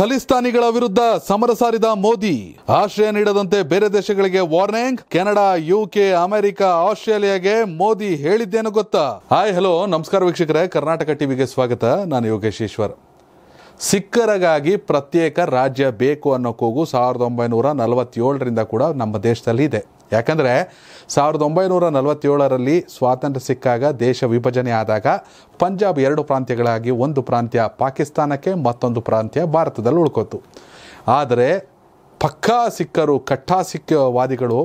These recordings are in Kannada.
ಖಲಿಸ್ತಾನಿಗಳ ವಿರುದ್ಧ ಸಮರ ಸಾರಿದ ಮೋದಿ ಆಶ್ರಯ ನೀಡದಂತೆ ಬೇರೆ ದೇಶಗಳಿಗೆ ವಾರ್ನಿಂಗ್ ಕೆನಡಾ ಯುಕೆ ಅಮೆರಿಕ ಆಸ್ಟ್ರೇಲಿಯಾಗೆ ಮೋದಿ ಹೇಳಿದ್ದೇನು ಗೊತ್ತಾ ಹಾಯ್ ಹಲೋ ನಮಸ್ಕಾರ ವೀಕ್ಷಕರೇ ಕರ್ನಾಟಕ ಟಿವಿಗೆ ಸ್ವಾಗತ ನಾನು ಯೋಗೇಶ್ ಈಶ್ವರ್ ಸಿಕ್ಕರಗಾಗಿ ಪ್ರತ್ಯೇಕ ರಾಜ್ಯ ಬೇಕು ಅನ್ನೋ ಕೂಗು ಸಾವಿರದ ಒಂಬೈನೂರ ನಲವತ್ತೇಳರಿಂದ ಕೂಡ ನಮ್ಮ ದೇಶದಲ್ಲಿ ಇದೆ ಯಾಕಂದರೆ ಸಾವಿರದ ಒಂಬೈನೂರ ನಲವತ್ತೇಳರಲ್ಲಿ ಸ್ವಾತಂತ್ರ್ಯ ಸಿಕ್ಕಾಗ ದೇಶ ವಿಭಜನೆ ಆದಾಗ ಪಂಜಾಬ್ ಎರಡು ಪ್ರಾಂತ್ಯಗಳಾಗಿ ಒಂದು ಪ್ರಾಂತ್ಯ ಪಾಕಿಸ್ತಾನಕ್ಕೆ ಮತ್ತೊಂದು ಪ್ರಾಂತ್ಯ ಭಾರತದಲ್ಲಿ ಉಳ್ಕೋತು ಆದರೆ ಪಕ್ಕಾ ಸಿಕ್ಕರು ಕಟ್ಟಾ ಸಿಕ್ಕವಾದಿಗಳು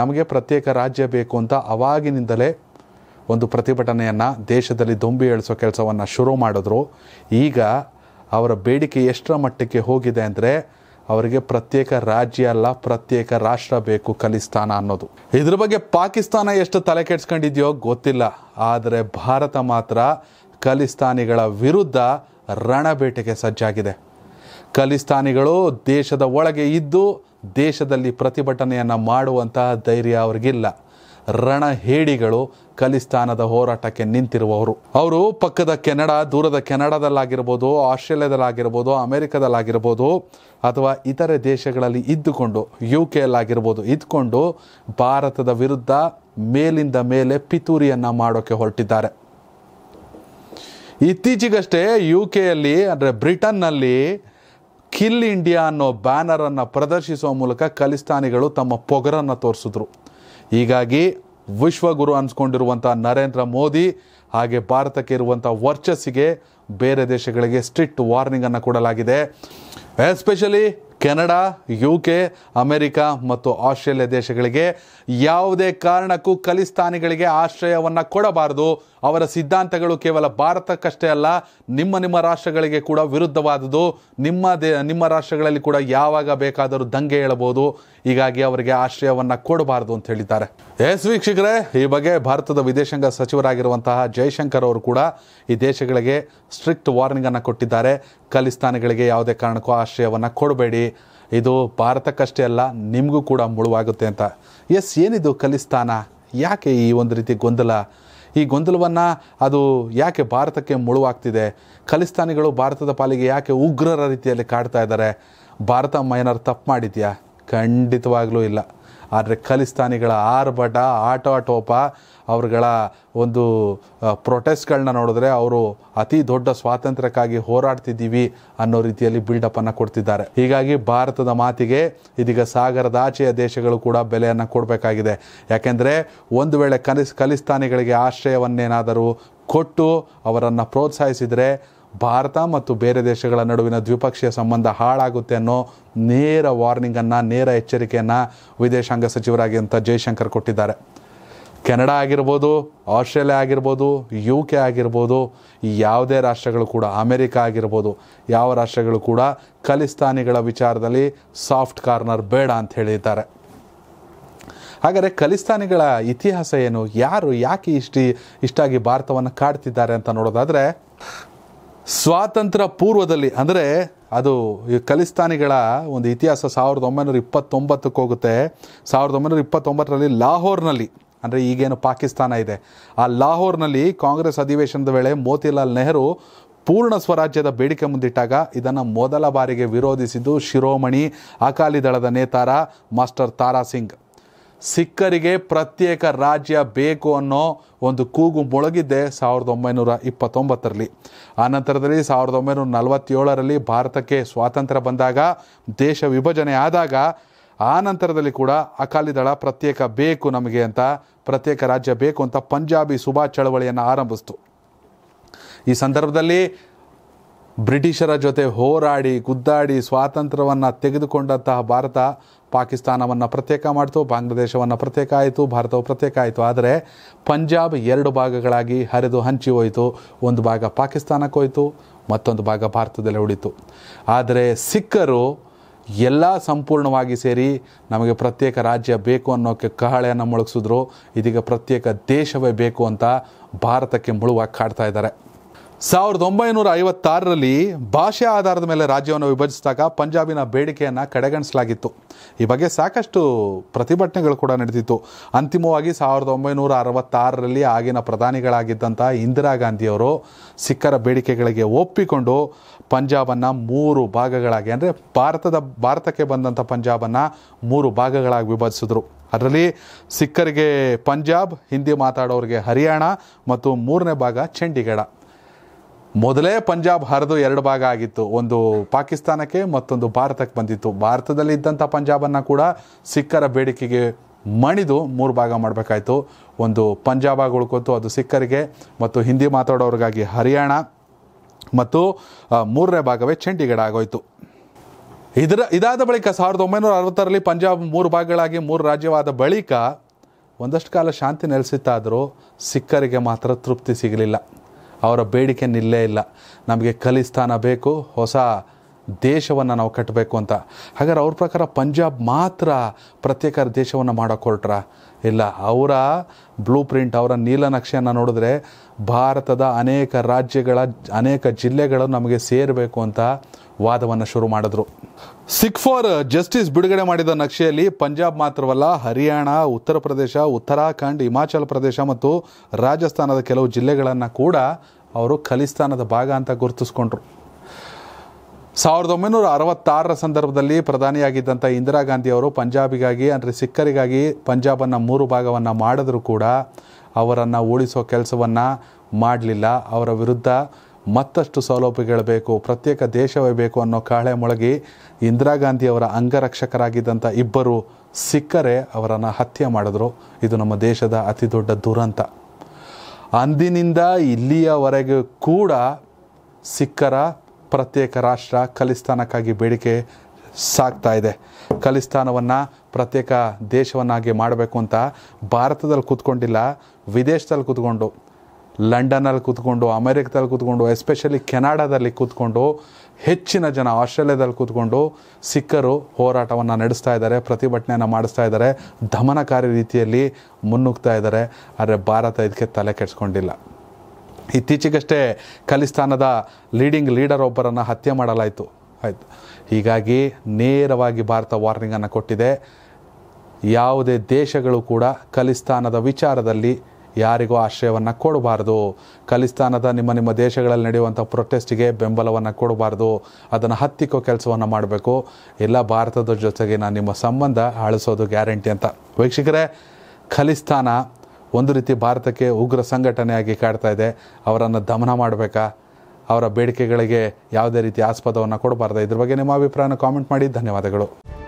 ನಮಗೆ ಪ್ರತ್ಯೇಕ ರಾಜ್ಯ ಬೇಕು ಅಂತ ಅವಾಗಿನಿಂದಲೇ ಒಂದು ಪ್ರತಿಭಟನೆಯನ್ನು ದೇಶದಲ್ಲಿ ದೊಂಬಿ ಏಳಿಸೋ ಕೆಲಸವನ್ನು ಶುರು ಮಾಡಿದ್ರು ಈಗ ಅವರ ಬೇಡಿಕೆ ಎಷ್ಟರ ಮಟ್ಟಕ್ಕೆ ಹೋಗಿದೆ ಅಂದರೆ ಅವರಿಗೆ ಪ್ರತ್ಯೇಕ ರಾಜ್ಯ ಅಲ್ಲ ಪ್ರತ್ಯೇಕ ರಾಷ್ಟ್ರ ಬೇಕು ಖಲಿಸ್ತಾನ ಅನ್ನೋದು ಇದ್ರ ಬಗ್ಗೆ ಪಾಕಿಸ್ತಾನ ಎಷ್ಟು ತಲೆ ಕೆಡ್ಸ್ಕೊಂಡಿದೆಯೋ ಗೊತ್ತಿಲ್ಲ ಆದರೆ ಭಾರತ ಮಾತ್ರ ಖಲಿಸ್ತಾನಿಗಳ ವಿರುದ್ಧ ರಣಬೇಟೆಗೆ ಸಜ್ಜಾಗಿದೆ ಖಲಿಸ್ತಾನಿಗಳು ದೇಶದ ಒಳಗೆ ಇದ್ದು ದೇಶದಲ್ಲಿ ಪ್ರತಿಭಟನೆಯನ್ನು ಮಾಡುವಂತಹ ಧೈರ್ಯ ಅವ್ರಿಗಿಲ್ಲ ರಣಹೇಡಿಗಳು ಖಲಿಸ್ತಾನದ ಹೋರಾಟಕ್ಕೆ ನಿಂತಿರುವವರು ಅವರು ಪಕ್ಕದ ಕೆನಡಾ ದೂರದ ಕೆನಡಾದಲ್ಲಾಗಿರ್ಬೋದು ಆಸ್ಟ್ರೇಲಿಯಾದಲ್ಲಾಗಿರ್ಬೋದು ಅಮೆರಿಕದಲ್ಲಾಗಿರ್ಬೋದು ಅಥವಾ ಇತರೆ ದೇಶಗಳಲ್ಲಿ ಇದ್ದುಕೊಂಡು ಯು ಕೆ ಅಲ್ಲಾಗಿರ್ಬೋದು ಇದ್ದುಕೊಂಡು ಭಾರತದ ವಿರುದ್ಧ ಮೇಲಿಂದ ಮೇಲೆ ಪಿತೂರಿಯನ್ನು ಮಾಡೋಕ್ಕೆ ಹೊರಟಿದ್ದಾರೆ ಇತ್ತೀಚೆಗಷ್ಟೇ ಯು ಕೆಯಲ್ಲಿ ಅಂದರೆ ಬ್ರಿಟನ್ನಲ್ಲಿ ಕಿಲ್ ಇಂಡಿಯಾ ಅನ್ನೋ ಬ್ಯಾನರನ್ನು ಪ್ರದರ್ಶಿಸುವ ಮೂಲಕ ಖಲಿಸ್ತಾನಿಗಳು ತಮ್ಮ ಪೊಗರನ್ನು ತೋರಿಸಿದ್ರು ಹೀಗಾಗಿ ವಿಶ್ವಗುರು ಅನ್ಸ್ಕೊಂಡಿರುವಂಥ ನರೇಂದ್ರ ಮೋದಿ ಹಾಗೆ ಭಾರತಕ್ಕೆ ಇರುವಂಥ ವರ್ಚಸ್ಸಿಗೆ ಬೇರೆ ದೇಶಗಳಿಗೆ ಸ್ಟ್ರಿಕ್ಟ್ ವಾರ್ನಿಂಗನ್ನು ಕೊಡಲಾಗಿದೆ especially Canada U K America ಮತ್ತು ಆಸ್ಟ್ರೇಲಿಯಾ ದೇಶಗಳಿಗೆ ಯಾವುದೇ ಕಾರಣಕ್ಕೂ ಖಲಿಸ್ತಾನಿಗಳಿಗೆ ಆಶ್ರಯವನ್ನು ಕೊಡಬಾರದು ಅವರ ಸಿದ್ಧಾಂತಗಳು ಕೇವಲ ಭಾರತಕ್ಕಷ್ಟೇ ಅಲ್ಲ ನಿಮ್ಮ ನಿಮ್ಮ ರಾಷ್ಟ್ರಗಳಿಗೆ ಕೂಡ ವಿರುದ್ಧವಾದುದು ನಿಮ್ಮ ದೇ ನಿಮ್ಮ ರಾಷ್ಟ್ರಗಳಲ್ಲಿ ಕೂಡ ಯಾವಾಗ ಬೇಕಾದರೂ ದಂಗೆ ಹೇಳಬಹುದು ಹೀಗಾಗಿ ಅವರಿಗೆ ಆಶ್ರಯವನ್ನು ಕೊಡಬಾರದು ಅಂತ ಹೇಳಿದ್ದಾರೆ ಎಸ್ ವೀಕ್ಷಕರೇ ಈ ಬಗ್ಗೆ ಭಾರತದ ವಿದೇಶಾಂಗ ಸಚಿವರಾಗಿರುವಂತಹ ಜೈಶಂಕರ್ ಅವರು ಕೂಡ ಈ ದೇಶಗಳಿಗೆ ಸ್ಟ್ರಿಕ್ಟ್ ವಾರ್ನಿಂಗನ್ನು ಕೊಟ್ಟಿದ್ದಾರೆ ಖಲಿಸ್ತಾನಿಗಳಿಗೆ ಯಾವುದೇ ಕಾರಣಕ್ಕೂ ಆಶ್ರಯವನ್ನು ಕೊಡಬೇಡಿ ಇದು ಭಾರತಕ್ಕಷ್ಟೇ ಅಲ್ಲ ನಿಮಗೂ ಕೂಡ ಮುಳುವಾಗುತ್ತೆ ಅಂತ ಎಸ್ ಏನಿದು ಖಲಿಸ್ತಾನ ಯಾಕೆ ಈ ಒಂದು ರೀತಿ ಗೊಂದಲ ಈ ಗೊಂದಲವನ್ನು ಅದು ಯಾಕೆ ಭಾರತಕ್ಕೆ ಮುಳುವಾಗ್ತಿದೆ ಖಲಿಸ್ತಾನಿಗಳು ಭಾರತದ ಪಾಲಿಗೆ ಯಾಕೆ ಉಗ್ರರ ರೀತಿಯಲ್ಲಿ ಕಾಡ್ತಾ ಇದ್ದಾರೆ ಭಾರತ ಮೈನರ್ ತಪ್ಪು ಮಾಡಿದ್ಯಾ ಖಂಡಿತವಾಗಲೂ ಇಲ್ಲ ಆದರೆ ಖಲಿಸ್ತಾನಿಗಳ ಆರ್ಭಟ ಆಟೋಪ ಅವರುಗಳ ಒಂದು ಪ್ರೊಟೆಸ್ಟ್ಗಳನ್ನ ನೋಡಿದ್ರೆ ಅವರು ಅತಿ ದೊಡ್ಡ ಸ್ವಾತಂತ್ರ್ಯಕ್ಕಾಗಿ ಹೋರಾಡ್ತಿದ್ದೀವಿ ಅನ್ನೋ ರೀತಿಯಲ್ಲಿ ಬಿಲ್ಡಪ್ಪನ್ನು ಕೊಡ್ತಿದ್ದಾರೆ ಹೀಗಾಗಿ ಭಾರತದ ಮಾತಿಗೆ ಇದೀಗ ಸಾಗರದ ಆಚೆಯ ದೇಶಗಳು ಕೂಡ ಬೆಲೆಯನ್ನು ಕೊಡಬೇಕಾಗಿದೆ ಯಾಕೆಂದರೆ ಒಂದು ವೇಳೆ ಕಲಿಸ್ ಖಲಿಸ್ತಾನಿಗಳಿಗೆ ಆಶ್ರಯವನ್ನೇನಾದರೂ ಕೊಟ್ಟು ಅವರನ್ನು ಪ್ರೋತ್ಸಾಹಿಸಿದರೆ ಭಾರತ ಮತ್ತು ಬೇರೆ ದೇಶಗಳ ನಡುವಿನ ದ್ವಿಪಕ್ಷೀಯ ಸಂಬಂಧ ಹಾಳಾಗುತ್ತೆ ಅನ್ನೋ ನೇರ ವಾರ್ನಿಂಗನ್ನು ನೇರ ಎಚ್ಚರಿಕೆಯನ್ನು ವಿದೇಶಾಂಗ ಸಚಿವರಾಗಿ ಅಂತ ಜೈಶಂಕರ್ ಕೊಟ್ಟಿದ್ದಾರೆ ಕೆನಡಾ ಆಗಿರ್ಬೋದು ಆಸ್ಟ್ರೇಲಿಯಾ ಆಗಿರ್ಬೋದು ಯು ಕೆ ಆಗಿರ್ಬೋದು ಯಾವುದೇ ರಾಷ್ಟ್ರಗಳು ಕೂಡ ಅಮೆರಿಕ ಆಗಿರ್ಬೋದು ಯಾವ ರಾಷ್ಟ್ರಗಳು ಕೂಡ ಖಲಿಸ್ತಾನಿಗಳ ವಿಚಾರದಲ್ಲಿ ಸಾಫ್ಟ್ ಕಾರ್ನರ್ ಬೇಡ ಅಂತ ಹೇಳಿದ್ದಾರೆ ಹಾಗಾದರೆ ಖಲಿಸ್ತಾನಿಗಳ ಇತಿಹಾಸ ಏನು ಯಾರು ಯಾಕೆ ಇಷ್ಟಿ ಇಷ್ಟಾಗಿ ಭಾರತವನ್ನು ಕಾಡ್ತಿದ್ದಾರೆ ಅಂತ ನೋಡೋದಾದರೆ ಸ್ವಾತಂತ್ರ್ಯ ಪೂರ್ವದಲ್ಲಿ ಅಂದರೆ ಅದು ಖಲಿಸ್ತಾನಿಗಳ ಒಂದು ಇತಿಹಾಸ ಸಾವಿರದ ಒಂಬೈನೂರ ಇಪ್ಪತ್ತೊಂಬತ್ತಕ್ಕೆ ಹೋಗುತ್ತೆ ಸಾವಿರದ ಒಂಬೈನೂರ ಇಪ್ಪತ್ತೊಂಬತ್ತರಲ್ಲಿ ಲಾಹೋರ್ನಲ್ಲಿ ಅಂದರೆ ಈಗೇನು ಪಾಕಿಸ್ತಾನ ಇದೆ ಆ ಲಾಹೋರ್ನಲ್ಲಿ ಕಾಂಗ್ರೆಸ್ ಅಧಿವೇಶನದ ವೇಳೆ ಮೋತಿಲಾಲ್ ನೆಹರು ಪೂರ್ಣ ಸ್ವರಾಜ್ಯದ ಬೇಡಿಕೆ ಮುಂದಿಟ್ಟಾಗ ಇದನ್ನು ಮೊದಲ ಬಾರಿಗೆ ವಿರೋಧಿಸಿದ್ದು ಶಿರೋಮಣಿ ಅಕಾಲಿ ದಳದ ನೇತಾರ ಮಾಸ್ಟರ್ ತಾರಾ ಸಿಂಗ್ ಸಿಖ್ಖರಿಗೆ ಪ್ರತ್ಯೇಕ ರಾಜ್ಯ ಬೇಕು ಅನ್ನೋ ಒಂದು ಕೂಗು ಮೊಳಗಿದ್ದೆ ಸಾವಿರದ ಒಂಬೈನೂರ ಇಪ್ಪತ್ತೊಂಬತ್ತರಲ್ಲಿ ಆನಂತರದಲ್ಲಿ ಸಾವಿರದ ಒಂಬೈನೂರ ನಲವತ್ತೇಳರಲ್ಲಿ ಭಾರತಕ್ಕೆ ಸ್ವಾತಂತ್ರ್ಯ ಬಂದಾಗ ದೇಶ ವಿಭಜನೆ ಆದಾಗ ಆ ನಂತರದಲ್ಲಿ ಕೂಡ ಅಕಾಲಿ ದಳ ಪ್ರತ್ಯೇಕ ಬೇಕು ನಮಗೆ ಅಂತ ಪ್ರತ್ಯೇಕ ರಾಜ್ಯ ಬೇಕು ಅಂತ ಪಂಜಾಬಿ ಸುಭಾ ಚಳವಳಿಯನ್ನು ಆರಂಭಿಸ್ತು ಈ ಸಂದರ್ಭದಲ್ಲಿ ಬ್ರಿಟಿಷರ ಜೊತೆ ಹೋರಾಡಿ ಗುದ್ದಾಡಿ ಸ್ವಾತಂತ್ರ್ಯವನ್ನು ತೆಗೆದುಕೊಂಡಂತಹ ಭಾರತ ಪಾಕಿಸ್ತಾನವನ್ನು ಪ್ರತ್ಯೇಕ ಮಾಡಿತು ಬಾಂಗ್ಲಾದೇಶವನ್ನು ಪ್ರತ್ಯೇಕ ಆಯಿತು ಭಾರತವು ಪ್ರತ್ಯೇಕ ಆಯಿತು ಆದರೆ ಪಂಜಾಬ್ ಎರಡು ಭಾಗಗಳಾಗಿ ಹರಿದು ಹಂಚಿ ಹೋಯಿತು ಒಂದು ಭಾಗ ಪಾಕಿಸ್ತಾನಕ್ಕೆ ಹೋಯಿತು ಮತ್ತೊಂದು ಭಾಗ ಭಾರತದಲ್ಲಿ ಉಳಿತು ಆದರೆ ಸಿಖ್ಖರು ಎಲ್ಲ ಸಂಪೂರ್ಣವಾಗಿ ಸೇರಿ ನಮಗೆ ಪ್ರತ್ಯೇಕ ರಾಜ್ಯ ಬೇಕು ಅನ್ನೋಕ್ಕೆ ಕಹಳೆಯನ್ನು ಮೊಳಗಿಸಿದ್ರು ಇದೀಗ ಪ್ರತ್ಯೇಕ ದೇಶವೇ ಬೇಕು ಅಂತ ಭಾರತಕ್ಕೆ ಮುಳುವಾಗಿ ಕಾಡ್ತಾ ಇದ್ದಾರೆ ಸಾವಿರದ ಒಂಬೈನೂರ ಐವತ್ತಾರರಲ್ಲಿ ಭಾಷೆ ಆಧಾರದ ಮೇಲೆ ರಾಜ್ಯವನ್ನು ವಿಭಜಿಸಿದಾಗ ಪಂಜಾಬಿನ ಬೇಡಿಕೆಯನ್ನು ಕಡೆಗಣಿಸಲಾಗಿತ್ತು ಈ ಬಗ್ಗೆ ಸಾಕಷ್ಟು ಪ್ರತಿಭಟನೆಗಳು ಕೂಡ ನಡೆದಿತ್ತು ಅಂತಿಮವಾಗಿ ಸಾವಿರದ ಒಂಬೈನೂರ ಅರವತ್ತಾರರಲ್ಲಿ ಆಗಿನ ಪ್ರಧಾನಿಗಳಾಗಿದ್ದಂಥ ಇಂದಿರಾ ಗಾಂಧಿಯವರು ಸಿಖ್ಖರ ಬೇಡಿಕೆಗಳಿಗೆ ಒಪ್ಪಿಕೊಂಡು ಪಂಜಾಬನ್ನು ಮೂರು ಭಾಗಗಳಾಗಿ ಅಂದರೆ ಭಾರತದ ಭಾರತಕ್ಕೆ ಬಂದಂಥ ಪಂಜಾಬನ್ನು ಮೂರು ಭಾಗಗಳಾಗಿ ವಿಭಜಿಸಿದ್ರು ಅದರಲ್ಲಿ ಸಿಖ್ಖರಿಗೆ ಪಂಜಾಬ್ ಹಿಂದಿ ಮಾತಾಡೋರಿಗೆ ಹರಿಯಾಣ ಮತ್ತು ಮೂರನೇ ಭಾಗ ಚಂಡೀಗಢ ಮೊದಲೇ ಪಂಜಾಬ್ ಹರಿದು ಎರಡು ಭಾಗ ಆಗಿತ್ತು ಒಂದು ಪಾಕಿಸ್ತಾನಕ್ಕೆ ಮತ್ತೊಂದು ಭಾರತಕ್ಕೆ ಬಂದಿತ್ತು ಭಾರತದಲ್ಲಿ ಇದ್ದಂಥ ಪಂಜಾಬನ್ನು ಕೂಡ ಸಿಖ್ಖರ ಬೇಡಿಕೆಗೆ ಮಣಿದು ಮೂರು ಭಾಗ ಮಾಡಬೇಕಾಯಿತು ಒಂದು ಪಂಜಾಬ್ ಆಗಿ ಉಳ್ಕೊತು ಅದು ಸಿಖ್ಖರಿಗೆ ಮತ್ತು ಹಿಂದಿ ಮಾತಾಡೋರಿಗಾಗಿ ಹರಿಯಾಣ ಮತ್ತು ಮೂರನೇ ಭಾಗವೇ ಚಂಡೀಗಢ ಆಗೋಯಿತು ಇದರ ಇದಾದ ಬಳಿಕ ಸಾವಿರದ ಒಂಬೈನೂರ ಅರವತ್ತರಲ್ಲಿ ಪಂಜಾಬ್ ಮೂರು ಭಾಗಗಳಾಗಿ ಮೂರು ರಾಜ್ಯವಾದ ಬಳಿಕ ಒಂದಷ್ಟು ಕಾಲ ಶಾಂತಿ ನೆಲೆಸಿತ್ತಾದರೂ ಸಿಖ್ಖರಿಗೆ ಮಾತ್ರ ತೃಪ್ತಿ ಸಿಗಲಿಲ್ಲ ಅವರ ಬೇಡಿಕೆ ನಿಲ್ಲೇ ಇಲ್ಲ ನಮಗೆ ಖಲಿಸ್ತಾನ ಬೇಕು ಹೊಸ ದೇಶವನ್ನು ನಾವು ಕಟ್ಟಬೇಕು ಅಂತ ಹಾಗಾದ್ರೆ ಅವ್ರ ಪ್ರಕಾರ ಪಂಜಾಬ್ ಮಾತ್ರ ಪ್ರತ್ಯೇಕ ದೇಶವನ್ನು ಮಾಡೋಕ್ಕೆ ಹೊರಟ್ರ ಇಲ್ಲ ಅವರ ಬ್ಲೂ ಪ್ರಿಂಟ್ ಅವರ ನೀಲನಕ್ಷೆಯನ್ನು ನೋಡಿದ್ರೆ ಭಾರತದ ಅನೇಕ ರಾಜ್ಯಗಳ ಅನೇಕ ಜಿಲ್ಲೆಗಳು ನಮಗೆ ಸೇರಬೇಕು ಅಂತ ವಾದವನ್ನು ಶುರು ಮಾಡಿದ್ರು ಸಿಕ್ ಫಾರ್ ಜಸ್ಟಿಸ್ ಬಿಡುಗಡೆ ಮಾಡಿದ ನಕ್ಷೆಯಲ್ಲಿ ಪಂಜಾಬ್ ಮಾತ್ರವಲ್ಲ ಹರಿಯಾಣ ಉತ್ತರ ಪ್ರದೇಶ ಉತ್ತರಾಖಂಡ್ ಹಿಮಾಚಲ ಪ್ರದೇಶ ಮತ್ತು ರಾಜಸ್ಥಾನದ ಕೆಲವು ಜಿಲ್ಲೆಗಳನ್ನು ಕೂಡ ಅವರು ಖಲಿಸ್ತಾನದ ಭಾಗ ಅಂತ ಗುರುತಿಸ್ಕೊಂಡ್ರು ಸಾವಿರದ ಒಂಬೈನೂರ ಅರವತ್ತಾರರ ಸಂದರ್ಭದಲ್ಲಿ ಪ್ರಧಾನಿಯಾಗಿದ್ದಂಥ ಇಂದಿರಾ ಗಾಂಧಿ ಅವರು ಪಂಜಾಬಿಗಾಗಿ ಅಂದರೆ ಸಿಖ್ಖರಿಗಾಗಿ ಪಂಜಾಬನ್ನು ಮೂರು ಭಾಗವನ್ನು ಮಾಡಿದ್ರೂ ಕೂಡ ಅವರನ್ನು ಓಡಿಸೋ ಕೆಲಸವನ್ನು ಮಾಡಲಿಲ್ಲ ಅವರ ವಿರುದ್ಧ ಮತ್ತಷ್ಟು ಸೌಲಭ್ಯಗಳು ಬೇಕು ಪ್ರತ್ಯೇಕ ದೇಶವೇ ಬೇಕು ಅನ್ನೋ ಕಾಳೆ ಮೊಳಗಿ ಇಂದಿರಾ ಗಾಂಧಿಯವರ ಅಂಗರಕ್ಷಕರಾಗಿದ್ದಂಥ ಇಬ್ಬರು ಸಿಕ್ಕರೆ ಅವರನ್ನು ಹತ್ಯೆ ಮಾಡಿದ್ರು ಇದು ನಮ್ಮ ದೇಶದ ಅತಿ ದೊಡ್ಡ ದುರಂತ ಅಂದಿನಿಂದ ಇಲ್ಲಿಯವರೆಗೂ ಕೂಡ ಸಿಕ್ಕರ ಪ್ರತ್ಯೇಕ ರಾಷ್ಟ್ರ ಖಲಿಸ್ತಾನಕ್ಕಾಗಿ ಬೇಡಿಕೆ ಸಾಕ್ತಾ ಇದೆ ಖಲಿಸ್ತಾನವನ್ನು ಪ್ರತ್ಯೇಕ ದೇಶವನ್ನಾಗಿ ಮಾಡಬೇಕು ಅಂತ ಭಾರತದಲ್ಲಿ ಕೂತ್ಕೊಂಡಿಲ್ಲ ವಿದೇಶದಲ್ಲಿ ಕೂತ್ಕೊಂಡು ಲಂಡನಲ್ಲಿ ಕೂತ್ಕೊಂಡು ಅಮೆರಿಕದಲ್ಲಿ ಕೂತ್ಕೊಂಡು ಎಸ್ಪೆಷಲಿ ಕೆನಡಾದಲ್ಲಿ ಕೂತ್ಕೊಂಡು ಹೆಚ್ಚಿನ ಜನ ಆಸ್ಟ್ರೇಲಿಯಾದಲ್ಲಿ ಕೂತ್ಕೊಂಡು ಸಿಖ್ಖರು ಹೋರಾಟವನ್ನು ನಡೆಸ್ತಾ ಇದ್ದಾರೆ ಪ್ರತಿಭಟನೆಯನ್ನು ಮಾಡಿಸ್ತಾ ಇದ್ದಾರೆ ದಮನಕಾರಿ ರೀತಿಯಲ್ಲಿ ಮುನ್ನುಗ್ತಾ ಇದ್ದಾರೆ ಆದರೆ ಭಾರತ ಇದಕ್ಕೆ ತಲೆ ಕೆಡಿಸ್ಕೊಂಡಿಲ್ಲ ಇತ್ತೀಚೆಗಷ್ಟೇ ಖಲಿಸ್ತಾನದ ಲೀಡಿಂಗ್ ಲೀಡರ್ ಒಬ್ಬರನ್ನು ಹತ್ಯೆ ಮಾಡಲಾಯಿತು ಆಯಿತು ಹೀಗಾಗಿ ನೇರವಾಗಿ ಭಾರತ ವಾರ್ನಿಂಗನ್ನು ಕೊಟ್ಟಿದೆ ಯಾವುದೇ ದೇಶಗಳು ಕೂಡ ಖಲಿಸ್ತಾನದ ವಿಚಾರದಲ್ಲಿ ಯಾರಿಗೂ ಆಶ್ರಯವನ್ನು ಕೊಡಬಾರ್ದು ಖಲಿಸ್ತಾನದ ನಿಮ್ಮ ನಿಮ್ಮ ದೇಶಗಳಲ್ಲಿ ನಡೆಯುವಂಥ ಪ್ರೊಟೆಸ್ಟ್ಗೆ ಬೆಂಬಲವನ್ನು ಕೊಡಬಾರ್ದು ಅದನ್ನು ಹತ್ತಿಕ್ಕೋ ಕೆಲಸವನ್ನು ಮಾಡಬೇಕು ಎಲ್ಲ ಭಾರತದ ಜೊತೆಗೆ ನಾನು ನಿಮ್ಮ ಸಂಬಂಧ ಅಳಿಸೋದು ಗ್ಯಾರಂಟಿ ಅಂತ ವೀಕ್ಷಕರೇ ಖಲಿಸ್ತಾನ ಒಂದು ರೀತಿ ಭಾರತಕ್ಕೆ ಉಗ್ರ ಸಂಘಟನೆಯಾಗಿ ಕಾಡ್ತಾ ಇದೆ ಅವರನ್ನು ದಮನ ಮಾಡಬೇಕಾ ಅವರ ಬೇಡಿಕೆಗಳಿಗೆ ಯಾವುದೇ ರೀತಿ ಆಸ್ಪದವನ್ನು ಕೊಡಬಾರ್ದು ಇದ್ರ ಬಗ್ಗೆ ನಿಮ್ಮ ಅಭಿಪ್ರಾಯನ ಕಾಮೆಂಟ್ ಮಾಡಿ ಧನ್ಯವಾದಗಳು